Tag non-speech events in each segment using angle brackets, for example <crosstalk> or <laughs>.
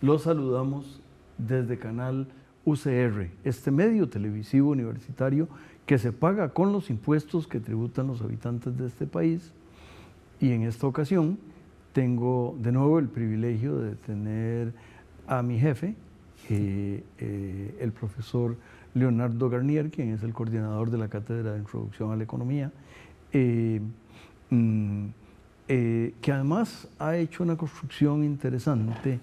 Los saludamos desde Canal UCR, este medio televisivo universitario que se paga con los impuestos que tributan los habitantes de este país. Y en esta ocasión tengo de nuevo el privilegio de tener a mi jefe, eh, el profesor Leonardo Garnier, quien es el coordinador de la Cátedra de Introducción a la Economía, eh, mm, eh, que además ha hecho una construcción interesante,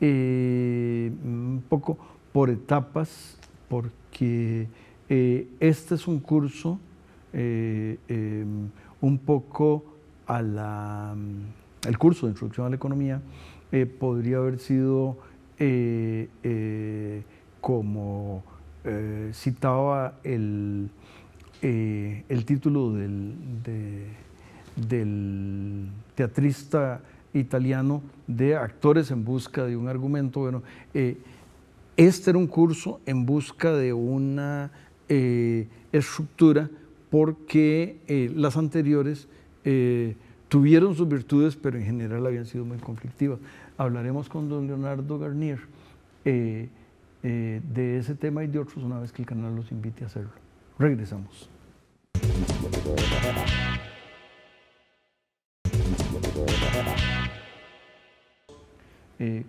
un poco por etapas, porque eh, este es un curso eh, em, un poco a El curso de Introducción a la Economía eh, podría haber sido como citaba el, el título del, del teatrista italiano de actores en busca de un argumento. Bueno, este era un curso en busca de una eh, estructura porque eh, las anteriores eh, tuvieron sus virtudes, pero en general habían sido muy conflictivas. Hablaremos con don Leonardo Garnier de ese tema y de otros una vez que el canal los invite a hacerlo. Regresamos.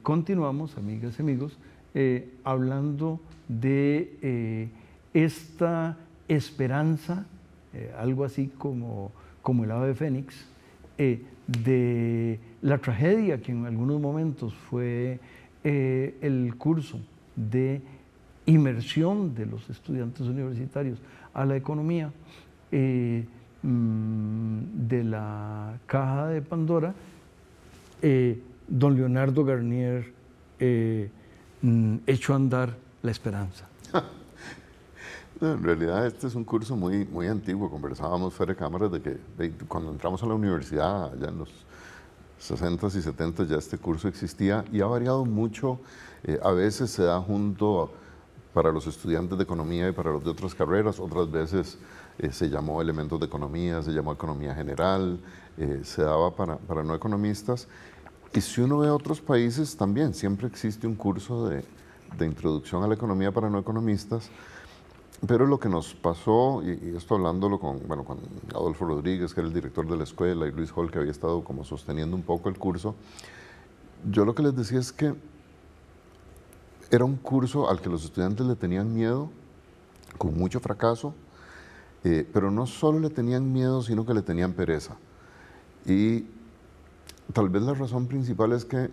continuamos, amigas y amigos. Eh, hablando de eh, esta esperanza, eh, algo así como, como el ave fénix, de la tragedia que en algunos momentos fue el curso de inmersión de los estudiantes universitarios a la economía mm, de la caja de Pandora, don Leonardo Garnier Mm, hecho andar la esperanza? <laughs> en realidad este es un curso muy, muy antiguo. Conversábamos fuera de cámaras de que cuando entramos a la universidad, ya en los 60s y 70s ya este curso existía y ha variado mucho. Eh, a veces se da junto para los estudiantes de economía y para los de otras carreras, otras veces eh, se llamó elementos de economía, se llamó economía general, eh, se daba para, para no economistas y si uno ve otros países, también siempre existe un curso de, de introducción a la economía para no economistas. Pero lo que nos pasó, y, esto hablándolo con, bueno, con Adolfo Rodríguez, que era el director de la escuela, y Luis Hall, que había estado como sosteniendo un poco el curso, yo lo que les decía es que era un curso al que los estudiantes le tenían miedo, con mucho fracaso, eh, pero no solo le tenían miedo, sino que le tenían pereza. Y tal vez la razón principal es que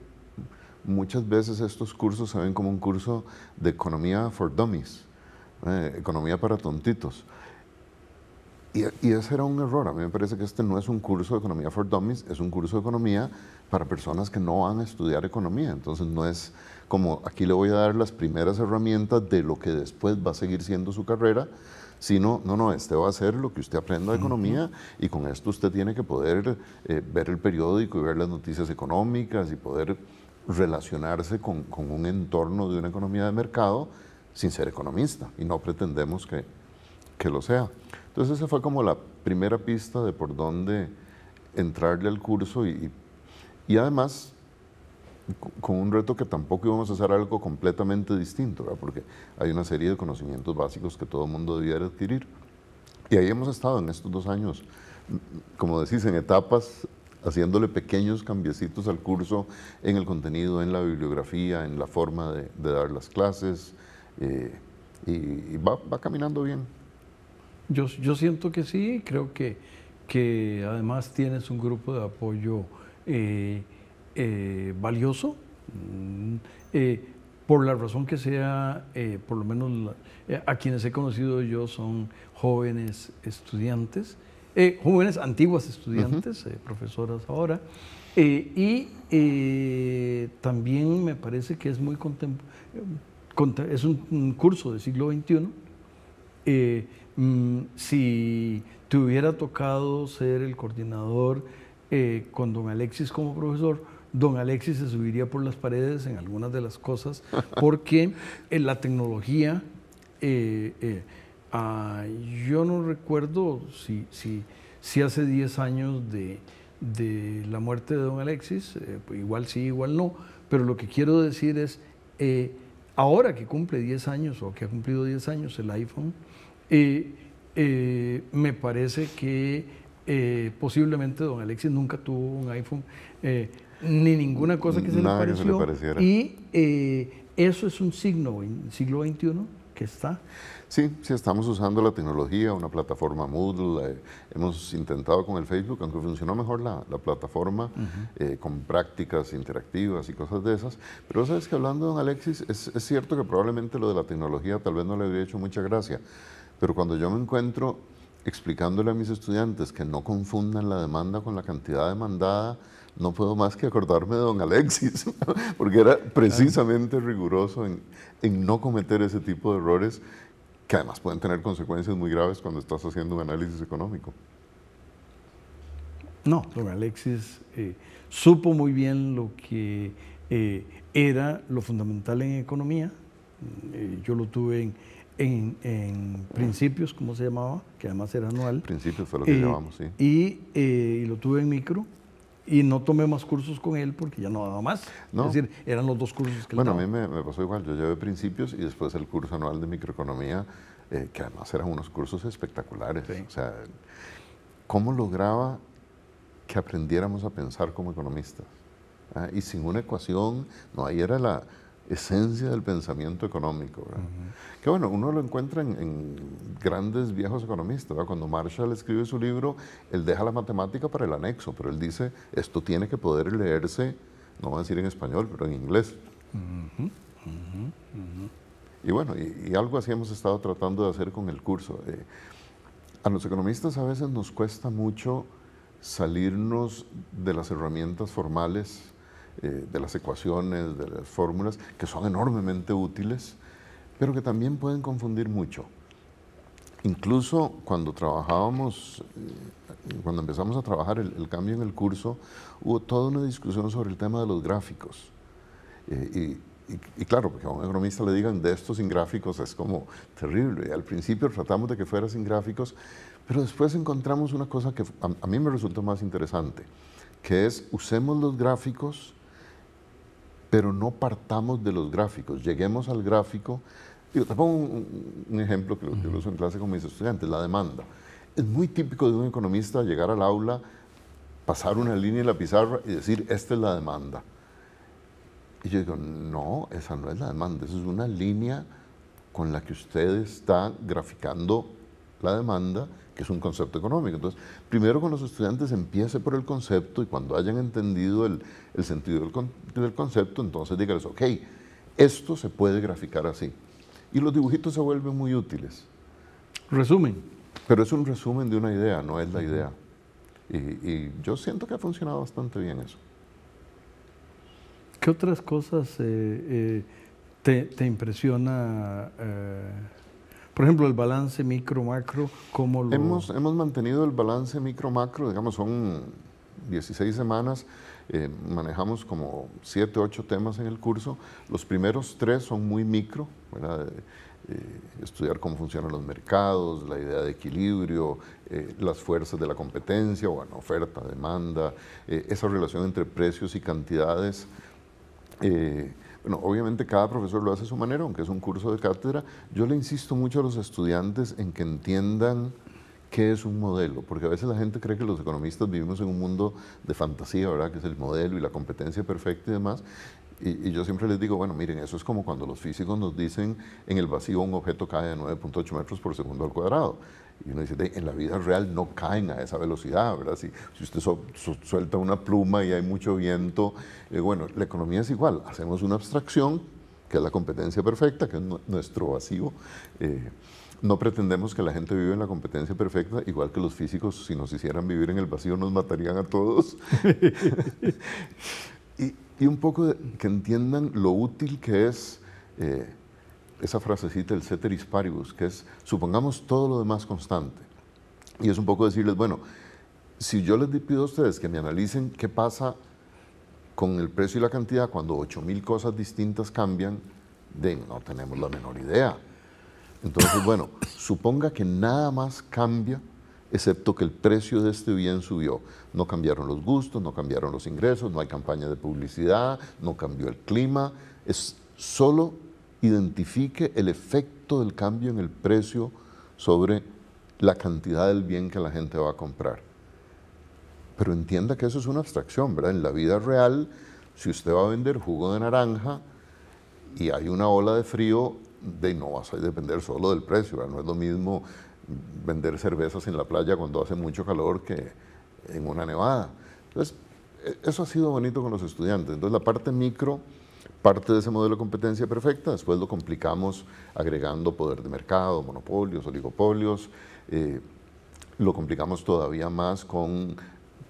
muchas veces estos cursos se ven como un curso de economía for dummies, eh, economía para tontitos. Y, y, ese era un error. A mí me parece que este no es un curso de economía for dummies, es un curso de economía para personas que no van a estudiar economía. Entonces no es como aquí le voy a dar las primeras herramientas de lo que después va a seguir siendo su carrera, sino, no, no, este va a ser lo que usted aprenda de economía y con esto usted tiene que poder eh, ver el periódico y ver las noticias económicas y poder relacionarse con, un entorno de una economía de mercado sin ser economista y no pretendemos que, lo sea. Entonces esa fue como la primera pista de por dónde entrarle al curso y, y además con un reto que tampoco íbamos a hacer algo completamente distinto, porque hay una serie de conocimientos básicos que todo mundo debiera adquirir. Y ahí hemos estado en estos dos años, como decís, en etapas, haciéndole pequeños cambiecitos al curso en el contenido, en la bibliografía, en la forma de, dar las clases, eh, y, va, va, caminando bien. Yo, yo siento que sí, creo que, que además tienes un grupo de apoyo. Eh, eh, valioso, mm, eh, por la razón que sea, eh, por lo menos a quienes he conocido yo son jóvenes estudiantes, jóvenes antiguas estudiantes, profesoras ahora, y también me parece que es muy contemporáneo, es un, curso del siglo XXI. Mm, si te hubiera tocado ser el coordinador con don Alexis como profesor, don Alexis se subiría por las paredes en algunas de las cosas, porque <laughs> eh, la tecnología, eh, eh, ah, yo no recuerdo si, si, hace 10 años de, la muerte de don Alexis, pues igual sí, igual no, pero lo que quiero decir es, ahora que cumple 10 años o que ha cumplido 10 años el iPhone, me parece que posiblemente don Alexis nunca tuvo un iPhone ni ninguna cosa que se, le, pareció. Y eh, eso es un signo en siglo XXI que está. Sí, sí, estamos usando la tecnología, una plataforma Moodle, eh, hemos intentado con el Facebook, aunque funcionó mejor la, la plataforma, eh, con prácticas interactivas y cosas de esas. Pero sabes que hablando, don Alexis, es, es cierto que probablemente lo de la tecnología tal vez no le hubiera hecho mucha gracia, pero cuando yo me encuentro explicándole a mis estudiantes que no confundan la demanda con la cantidad demandada, no puedo más que acordarme de don Alexis, <laughs> porque era precisamente riguroso en, no cometer ese tipo de errores que además pueden tener consecuencias muy graves cuando estás haciendo un análisis económico. No, don Alexis eh, supo muy bien lo que eh, era lo fundamental en economía. Mm, eh, yo lo tuve en, principios, como se llamaba, que además era anual. Principios fue lo que llamamos, sí. y lo tuve en micro y no tomé más cursos con él porque ya no daba más. Es decir, eran los dos cursos que Bueno, a mí me, pasó igual. Yo llevé principios y después el curso anual de microeconomía, eh, que además eran unos cursos espectaculares. O sea, ¿cómo lograba que aprendiéramos a pensar como economistas? Ah, y sin una ecuación, no, ahí era la, esencia del pensamiento económico. Que bueno, uno lo encuentra en, grandes viejos economistas. Cuando Marshall escribe su libro, él deja la matemática para el anexo, pero él dice, esto tiene que poder leerse, no va a decir en español, pero en inglés. Y bueno, y, algo así hemos estado tratando de hacer con el curso. Eh, a los economistas a veces nos cuesta mucho salirnos de las herramientas formales eh, de las ecuaciones, de las fórmulas, que son enormemente útiles, pero que también pueden confundir mucho. Incluso cuando trabajábamos, eh, cuando empezamos a trabajar el, cambio en el curso, hubo toda una discusión sobre el tema de los gráficos. Eh, y, claro, porque a un economista le digan de esto sin gráficos es como terrible. Al principio tratamos de que fuera sin gráficos, pero después encontramos una cosa que a, a mí me resultó más interesante, que es usemos los gráficos pero no partamos de los gráficos, lleguemos al gráfico. Yo te pongo un, ejemplo que yo uso en clase con mis estudiantes, la demanda. Es muy típico de un economista llegar al aula, pasar una línea en la pizarra y decir, esta es la demanda. Y yo digo, no, esa no es la demanda, esa es una línea con la que usted está graficando la demanda que es un concepto económico. Entonces, primero con los estudiantes empiece por el concepto y cuando hayan entendido el, sentido del, concepto, entonces dígales, ok, esto se puede graficar así. Y los dibujitos se vuelven muy útiles. Resumen. Pero es un resumen de una idea, no es la idea. Y, yo siento que ha funcionado bastante bien eso. ¿Qué otras cosas eh, eh, te, impresiona? Eh, por ejemplo, el balance micro-macro, ¿cómo lo...? Hemos, hemos mantenido el balance micro-macro, digamos, son 16 semanas, eh, manejamos como 7, 8 temas en el curso. Los primeros tres son muy micro, ¿verdad? Eh, eh, estudiar cómo funcionan los mercados, la idea de equilibrio, las fuerzas de la competencia, bueno, oferta, demanda, esa relación entre precios y cantidades obviamente cada profesor lo hace a su manera, aunque es un curso de cátedra. Yo le insisto mucho a los estudiantes en que entiendan qué es un modelo, porque a veces la gente cree que los economistas vivimos en un mundo de fantasía, ¿verdad? Que es el modelo y la competencia perfecta y demás. Y, yo siempre les digo, bueno, miren, eso es como cuando los físicos nos dicen en el vacío un objeto cae de 9.8 metros por segundo al cuadrado. Y uno dice, en la vida real no caen a esa velocidad, ¿verdad? Si, si usted suelta una pluma y hay mucho viento, eh, bueno, la economía es igual. Hacemos una abstracción, que es la competencia perfecta, que es nuestro vacío. Eh, no pretendemos que la gente vive en la competencia perfecta, igual que los físicos, si nos hicieran vivir en el vacío, nos matarían a todos. <laughs> y, y un poco que entiendan lo útil que es eh, esa frasecita, el ceteris paribus, que es, supongamos todo lo demás constante. Y es un poco decirles, bueno, si yo les pido a ustedes que me analicen qué pasa con el precio y la cantidad cuando 8.000 cosas distintas cambian, de, no tenemos la menor idea. Entonces, bueno, suponga que nada más cambia excepto que el precio de este bien subió. No cambiaron los gustos, no cambiaron los ingresos, no hay campaña de publicidad, no cambió el clima. solo identifique el efecto del cambio en el precio sobre la cantidad del bien que la gente va a comprar. Pero entienda que eso es una abstracción, ¿verdad? En la vida real, si usted va a vender jugo de naranja y hay una ola de frío, de no vas a depender solo del precio, ¿verdad? no es lo mismo vender cervezas en la playa cuando hace mucho calor que en una nevada. Entonces, e, eso ha sido bonito con los estudiantes. Entonces, la parte micro parte de ese modelo de competencia perfecta, después lo complicamos agregando poder de mercado, monopolios, oligopolios, eh, lo complicamos todavía más con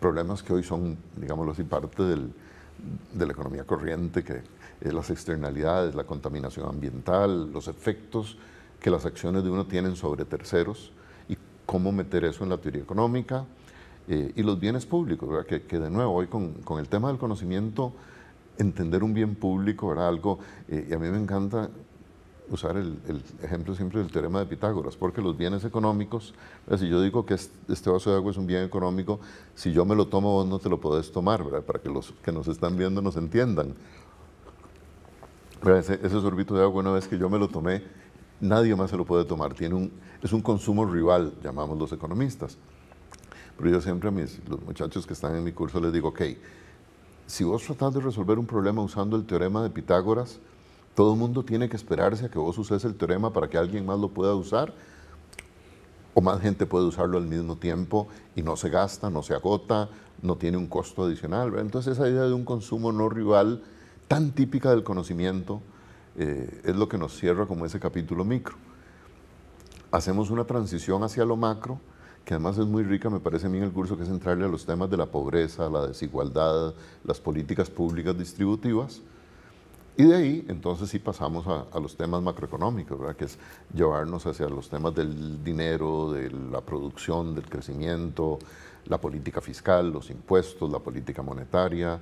problemas que hoy son, digámoslo así, parte de la economía corriente, que es las externalidades, la contaminación ambiental, los efectos que las acciones de uno tienen sobre terceros y cómo meter eso en la teoría económica eh, y los bienes públicos, Que, de nuevo hoy con, el tema del conocimiento, entender un bien público era algo, eh, y a mí me encanta usar el, ejemplo siempre del teorema de Pitágoras, porque los bienes económicos, si yo digo que este vaso de agua es un bien económico, si yo me lo tomo vos no te lo podés tomar, para que los que nos están viendo nos entiendan. ese, ese sorbito de agua una vez que yo me lo tomé, nadie más se lo puede tomar. Tiene un, es un consumo rival, llamamos los economistas. Pero yo siempre a mis, los muchachos que están en mi curso les digo, ok, si vos tratás de resolver un problema usando el teorema de Pitágoras, todo el mundo tiene que esperarse a que vos uses el teorema para que alguien más lo pueda usar, o más gente puede usarlo al mismo tiempo y no se gasta, no se agota, no tiene un costo adicional. Entonces esa idea de un consumo no rival tan típica del conocimiento, eh, es lo que nos cierra como ese capítulo micro. Hacemos una transición hacia lo macro, que además es muy rica, me parece a mí, en el curso, que es entrarle a los temas de la pobreza, la desigualdad, las políticas públicas distributivas. Y de ahí, entonces sí pasamos a, los temas macroeconómicos, ¿verdad? que es llevarnos hacia los temas del dinero, de la producción, del crecimiento, la política fiscal, los impuestos, la política monetaria.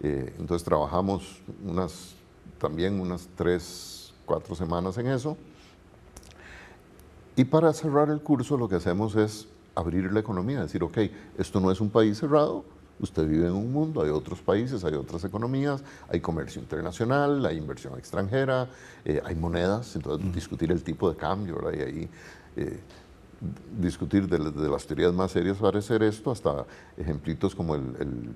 Eh, entonces trabajamos unas también unas tres, cuatro semanas en eso. Y para cerrar el curso lo que hacemos es abrir la economía, decir, ok, esto no es un país cerrado, usted vive en un mundo, hay otros países, hay otras economías, hay comercio internacional, hay inversión extranjera, eh, hay monedas, entonces discutir el tipo de cambio, ¿verdad? Y ahí eh, discutir de, las teorías más serias para hacer esto, hasta ejemplitos como el,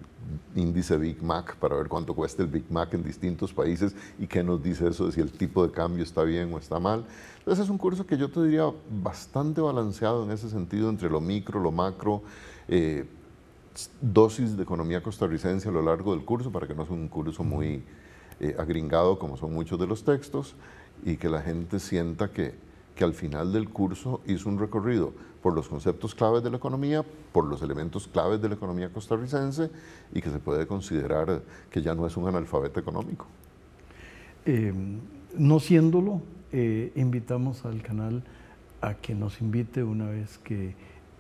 índice Big Mac, para ver cuánto cuesta el Big Mac en distintos países y qué nos dice eso de si el tipo de cambio está bien o está mal. Entonces es un curso que yo te diría bastante balanceado en ese sentido, entre lo micro, lo macro, eh, dosis de economía costarricense a lo largo del curso, para que no sea un curso muy eh, agringado como son muchos de los textos, y que la gente sienta que que al final del curso hizo un recorrido por los conceptos claves de la economía, por los elementos claves de la economía costarricense y que se puede considerar que ya no es un analfabeto económico. Em, no siéndolo, eh, invitamos al canal a que nos invite una vez que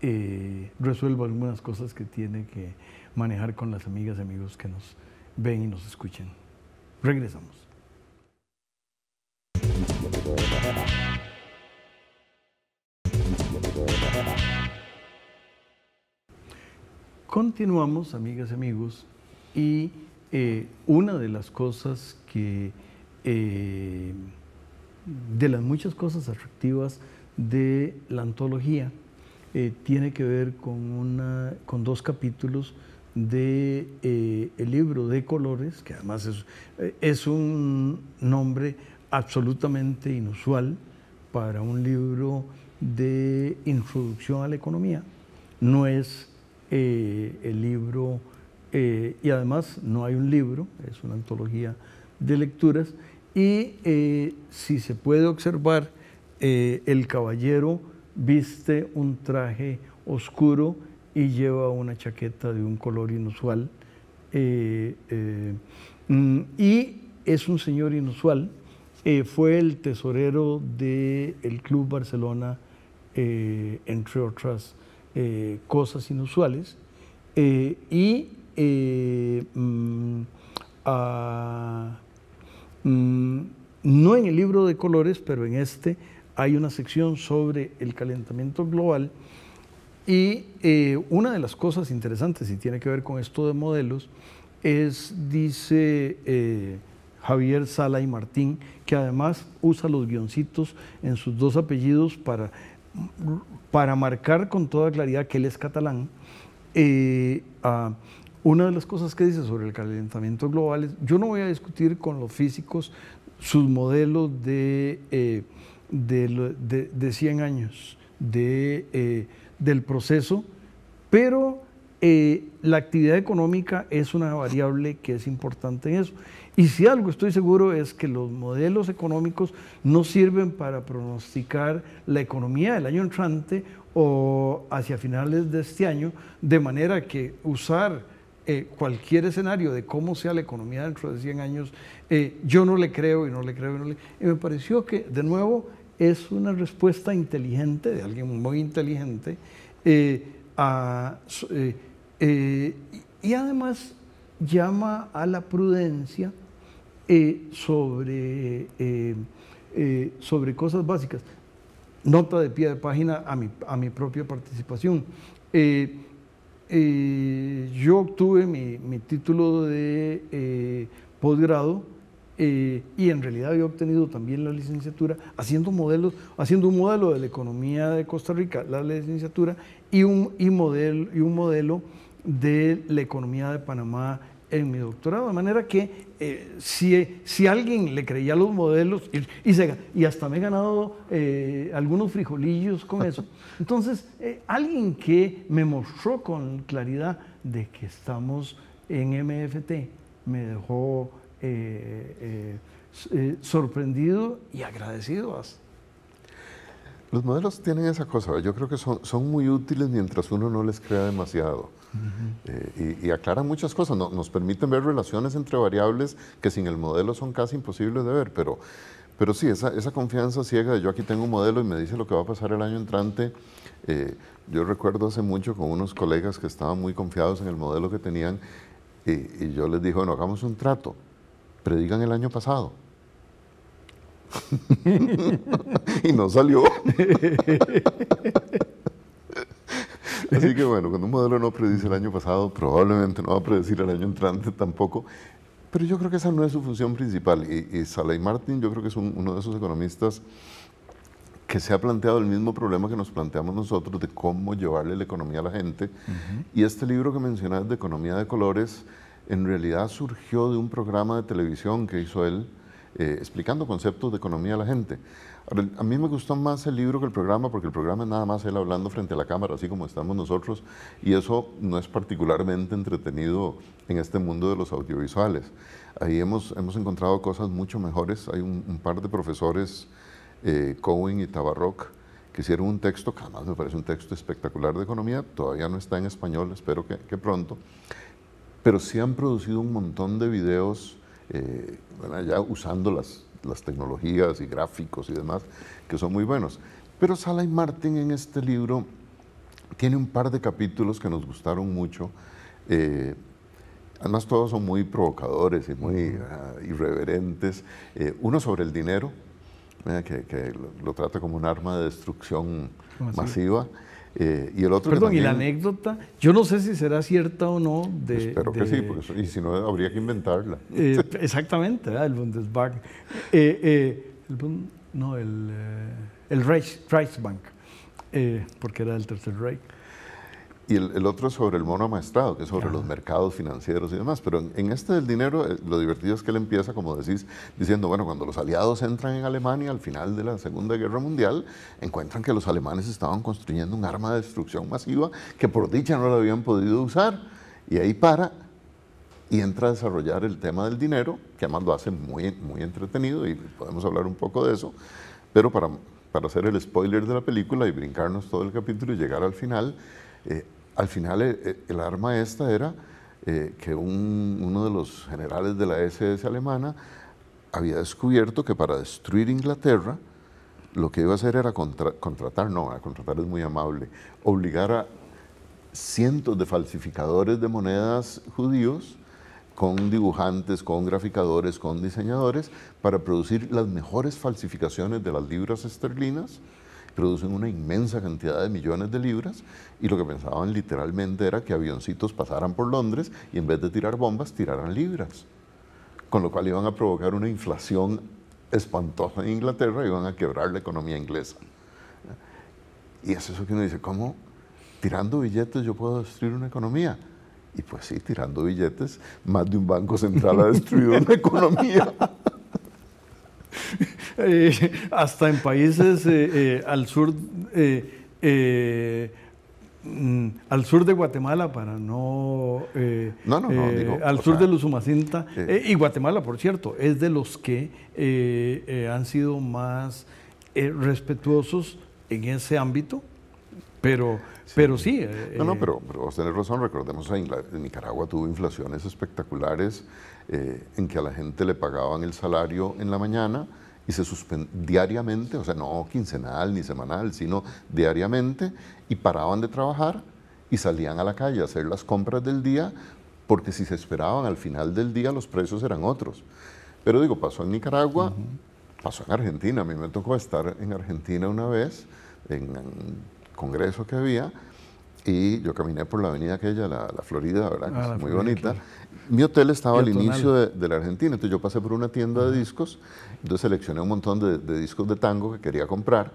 eh, resuelva algunas cosas que tiene que manejar con las amigas y amigos que nos ven y nos escuchen. Regresamos. Continuamos, amigas y amigos, y eh, una de las cosas que, eh, de las muchas cosas atractivas de la antología, eh, tiene que ver con, una, con dos capítulos de el libro de colores, que además es, es, un nombre absolutamente inusual para un libro de introducción a la economía, no es eh, el libro, eh, y además no hay un libro, es una antología de lecturas, y eh, si se puede observar, el caballero viste un traje oscuro y lleva una chaqueta de un color inusual, mm, y es un señor inusual, fue el tesorero del Club Barcelona eh, entre otras eh, cosas inusuales. Eh, y mm, ah, mm, no en el libro de colores, pero en este hay una sección sobre el calentamiento global. Y una de las cosas interesantes, y tiene que ver con esto de modelos, es, dice... Javier Sala y Martín, que además usa los guioncitos en sus dos apellidos para para marcar con toda claridad que él es catalán, eh, ah, una de las cosas que dice sobre el calentamiento global es, yo no voy a discutir con los físicos sus modelos de, 100 eh, años eh, del proceso, pero eh, la actividad económica es una variable que es importante en eso. Y si algo estoy seguro es que los modelos económicos no sirven para pronosticar la economía del año entrante o hacia finales de este año, de manera que usar eh, cualquier escenario de cómo sea la economía dentro de 100 años, eh, yo no le creo y no le creo. Y, no le... y me pareció que, de nuevo, es una respuesta inteligente de alguien muy inteligente a... Eh, y además llama a la prudencia eh, sobre, eh, sobre cosas básicas. Nota de pie de página a mi, a mi propia participación. yo obtuve mi, título de posgrado y en realidad había obtenido también la licenciatura haciendo modelos, haciendo un modelo de la economía de Costa Rica, la licenciatura, y un, y modelo, y un modelo de la economía de Panamá en mi doctorado. De manera que eh, si, alguien le creía los modelos, y, hasta me he ganado eh, algunos frijolillos con eso, <laughs> entonces eh, alguien que me mostró con claridad de que estamos en MFT me dejó sorprendido y agradecido. Los modelos tienen esa cosa, yo creo que son muy útiles mientras uno no les crea demasiado. Eh, y, aclara muchas cosas, no, nos permiten ver relaciones entre variables que sin el modelo son casi imposibles de ver, pero, pero sí, esa, esa confianza ciega de yo aquí tengo un modelo y me dice lo que va a pasar el año entrante, eh, yo recuerdo hace mucho con unos colegas que estaban muy confiados en el modelo que tenían y, y yo les dije, bueno, hagamos un trato, predigan el año pasado. <laughs> y no salió. <laughs> Así que bueno, cuando un modelo no predice el año pasado, probablemente no va a predecir el año entrante tampoco. Pero yo creo que esa no es su función principal. Y, y Martin, yo creo que es uno de esos economistas que se ha planteado el mismo problema que nos planteamos nosotros de cómo llevarle la economía a la gente. Y este libro que mencionas de Economía de Colores, en realidad surgió de un programa de televisión que hizo él eh, explicando conceptos de economía a la gente. a mí me gustó más el libro que el programa porque el programa es nada más él hablando frente a la cámara, así como estamos nosotros, y eso no es particularmente entretenido en este mundo de los audiovisuales. Ahí hemos, hemos encontrado cosas mucho mejores. Hay un, par de profesores, eh, Cohen y Tabarrok, que hicieron un texto, que además me parece un texto espectacular de economía, todavía no está en español, espero que, que pronto, pero sí han producido un montón de videos bueno, eh, ya usando las, las tecnologías y gráficos y demás, que son muy buenos. Pero Sala Martin en este libro tiene un par de capítulos que nos gustaron mucho. Eh, además, todos son muy provocadores y muy ah, irreverentes. Eh, uno sobre el dinero, que, lo, trata como un arma de destrucción masiva eh, y el otro Perdón, y la anécdota, yo no sé si será cierta o no. De, pues espero que sí, porque, y si no, habría que inventarla. Eh, <laughs> exactamente, el Bundesbank. Eh, el, no, el, el Reichsbank, porque era el Tercer Reich. Y el, otro es sobre el mono amaestrado, que es sobre los mercados financieros y demás. Pero en, este del dinero, eh, lo divertido es que él empieza, como decís, diciendo, bueno, cuando los aliados entran en Alemania al final de la Segunda Guerra Mundial, encuentran que los alemanes estaban construyendo un arma de destrucción masiva que por dicha no la habían podido usar. Y ahí para y entra a desarrollar el tema del dinero, que además lo hace muy, muy entretenido y podemos hablar un poco de eso. Pero para, para hacer el spoiler de la película y brincarnos todo el capítulo y llegar al final, eh, al final eh, eh, el arma esta era que uno de los generales de la SS alemana había descubierto que para destruir Inglaterra lo que iba a hacer era contratar, no, a contratar es muy amable, obligar a cientos de falsificadores de monedas judíos con dibujantes, con graficadores, con diseñadores, para producir las mejores falsificaciones de las libras esterlinas producen una inmensa cantidad de millones de libras y lo que pensaban literalmente era que avioncitos pasaran por Londres y en vez de tirar bombas tiraran libras, con lo cual iban a provocar una inflación espantosa en Inglaterra y iban a quebrar la economía inglesa. Y es eso que uno dice, ¿cómo tirando billetes yo puedo destruir una economía? Y pues sí, tirando billetes, más de un banco central ha destruido una economía. <laughs> Eh, hasta en países eh, eh, al sur mm, al sur de Guatemala para no, no, no, no digo, al sur de Luzumacinta y Guatemala por cierto es de los que han sido más respetuosos en ese ámbito pero sí. pero sí no no pero, pero, vos tenés razón recordemos a Nicaragua tuvo inflaciones espectaculares en que a la gente le pagaban el salario en la mañana y se suspendían diariamente, o sea, no quincenal ni semanal, sino diariamente, y paraban de trabajar y salían a la calle a hacer las compras del día, porque si se esperaban al final del día los precios eran otros. Pero digo, pasó en Nicaragua, pasó en Argentina, a mí me tocó estar en Argentina una vez, en un congreso que había, y yo caminé por la avenida aquella, la, la Florida, ¿verdad? Ah, muy bonita. Mi hotel estaba al inicio de, la Argentina, entonces yo pasé por una tienda de discos, entonces seleccioné un montón de, discos de tango que quería comprar,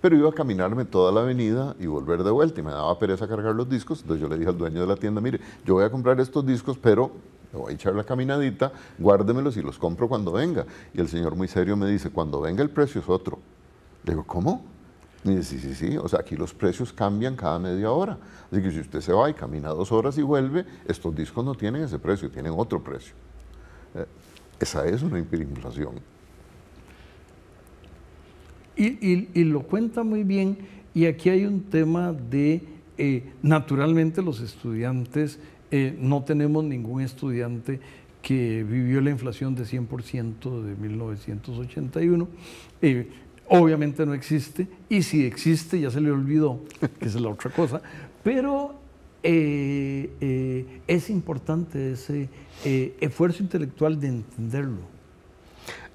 pero iba a caminarme toda la avenida y volver de vuelta y me daba pereza cargar los discos, entonces yo le dije al dueño de la tienda, mire, yo voy a comprar estos discos, pero voy a echar la caminadita, guárdemelos y los compro cuando venga. Y el señor muy serio me dice, cuando venga el precio es otro. Le digo, ¿cómo? dice, sí, sí, sí, o sea, aquí los precios cambian cada media hora. Así que si usted se va y camina dos horas y vuelve, estos discos no tienen ese precio, tienen otro precio. Eh, esa es una inflación Y, lo cuenta muy bien, y aquí hay un tema de, eh, naturalmente los estudiantes, eh, no tenemos ningún estudiante que vivió la inflación de 100% de 1981. Eh, obviamente no existe, y si existe ya se le olvidó, que es la otra cosa, pero eh, eh, es importante ese eh, esfuerzo intelectual de entenderlo.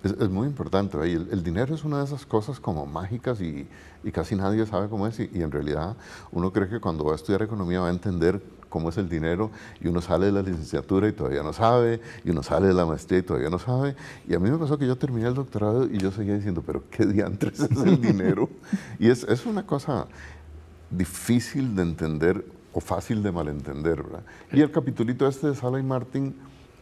Es, muy importante, El, dinero es una de esas cosas como mágicas y, casi nadie sabe cómo es y, en realidad uno cree que cuando va a estudiar economía va a entender cómo es el dinero, y uno sale de la licenciatura y todavía no sabe, y uno sale de la maestría y todavía no sabe. Y a mí me pasó que yo terminé el doctorado y yo seguía diciendo, pero qué diantres es el dinero. <laughs> y es, una cosa difícil de entender o fácil de malentender, Y el capitulito este de Sala y Martín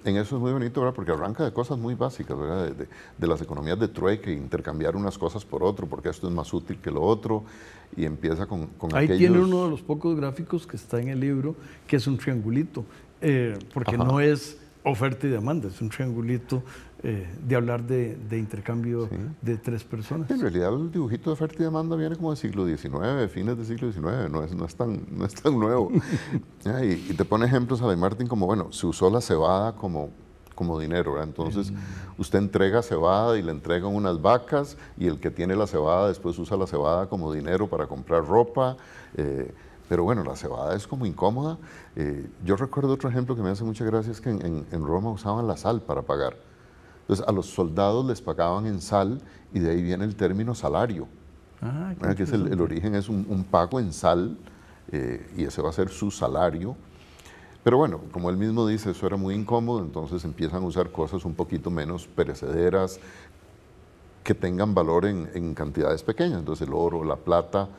en eso es muy bonito, ¿verdad? Porque arranca de cosas muy básicas, ¿verdad? De, las economías de trueque, intercambiar unas cosas por otro, porque esto es más útil que lo otro, y empieza con, con Ahí tiene uno de los pocos gráficos que está en el libro, que es un triangulito, eh, porque no es oferta y demanda, es un triangulito eh, de hablar de, intercambio de tres personas. En realidad el dibujito de oferta y demanda viene como del siglo XIX, fines del siglo XIX, no es, no tan, no es tan nuevo. <laughs> y, te pone ejemplos a la Martin como, bueno, se usó la cebada como, como dinero, ¿verdad? entonces mm. usted entrega cebada y le entregan unas vacas y el que tiene la cebada después usa la cebada como dinero para comprar ropa. Eh, pero bueno, la cebada es como incómoda. Eh, yo recuerdo otro ejemplo que me hace mucha gracia, es que en, Roma usaban la sal para pagar. Entonces a los soldados les pagaban en sal y de ahí viene el término salario. Ah, que es el, origen es un, pago en sal eh, y ese va a ser su salario. Pero bueno, como él mismo dice, eso era muy incómodo, entonces empiezan a usar cosas un poquito menos perecederas, que tengan valor en, en cantidades pequeñas, entonces el oro, la plata,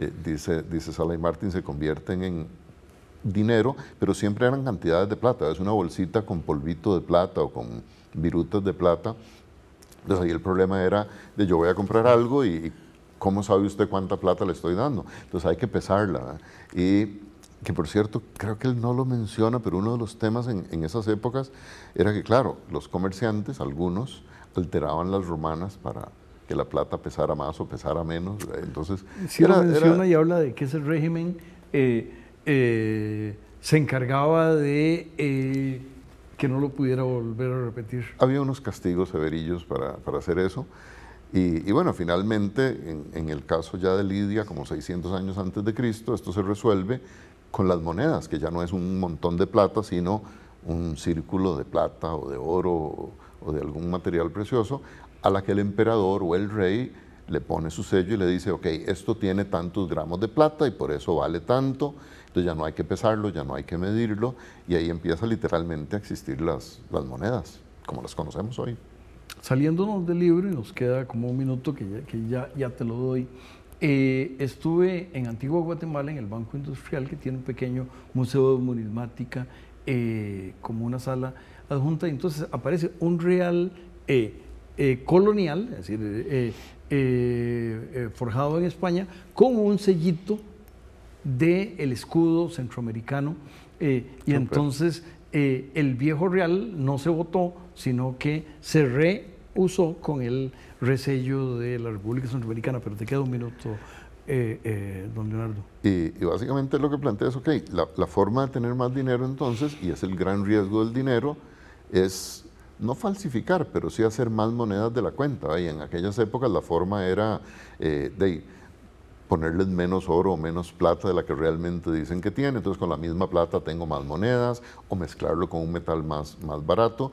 eh, dice, dice y Martín, se convierten en dinero, pero siempre eran cantidades de plata. Es una bolsita con polvito de plata o con virutas de plata. Entonces ahí el problema era de yo voy a comprar algo y ¿cómo sabe usted cuánta plata le estoy dando? Entonces hay que pesarla. ¿eh? Y que por cierto, creo que él no lo menciona, pero uno de los temas en esas épocas era que, claro, los comerciantes, algunos, alteraban las romanas para, que la plata pesara más o pesara menos. Eh, entonces, si era, menciona y habla de que ese régimen eh, eh, se encargaba de que no lo pudiera volver a repetir. Había unos castigos severillos para, hacer eso. Y, bueno, finalmente, en, el caso ya de Lidia, como 600 años antes de Cristo, esto se resuelve con las monedas, que ya no es un montón de plata, sino un círculo de plata o de oro o de algún material precioso, a la que el emperador o el rey le pone su sello y le dice, ok, esto tiene tantos gramos de plata y por eso vale tanto, entonces ya no hay que pesarlo, ya no hay que medirlo, y ahí empieza literalmente a existir las, las monedas, como las conocemos hoy. Saliéndonos del libro, y nos queda como un minuto que ya, ya, te lo doy, eh, estuve en Antigua Guatemala, en el Banco Industrial, que tiene un pequeño museo de numismática, eh, como una sala adjunta, y entonces aparece un real... Eh, eh, colonial, es decir, eh, eh, forjado en España, con un sellito del escudo centroamericano. y entonces el viejo real no se votó, sino que se reusó con el resello de la República Centroamericana. Pero te queda un minuto. don Leonardo. Y, básicamente lo que plantea es, ok, la, forma de tener más dinero entonces, y es el gran riesgo del dinero, es no falsificar, pero sí hacer más monedas de la cuenta. Y en aquellas épocas la forma era eh, de ponerles menos oro o menos plata de la que realmente dicen que tienen. Entonces con la misma plata tengo más monedas o mezclarlo con un metal más, más barato.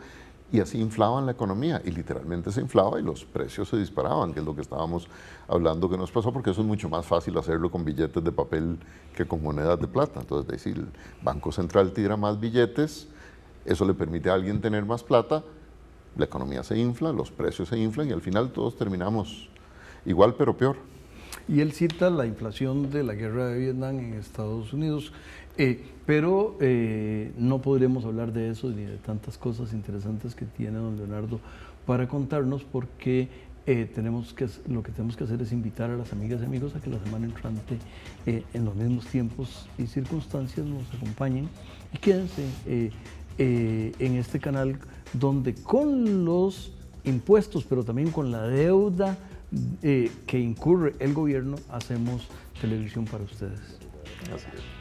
Y así inflaban la economía y literalmente se inflaba y los precios se disparaban, que es lo que estábamos hablando que nos pasó, porque eso es mucho más fácil hacerlo con billetes de papel que con monedas de plata. Entonces, decir, el Banco Central tira más billetes, eso le permite a alguien tener más plata, la economía se infla, los precios se inflan y al final todos terminamos igual pero peor. Y él cita la inflación de la guerra de Vietnam en Estados Unidos, eh, pero eh, no podremos hablar de eso ni de tantas cosas interesantes que tiene don Leonardo para contarnos porque eh, tenemos que, lo que tenemos que hacer es invitar a las amigas y amigos a que la semana entrante, en los mismos tiempos y circunstancias, nos acompañen y quédense en este canal donde con los impuestos, pero también con la deuda eh, que incurre el gobierno, hacemos televisión para ustedes. Gracias.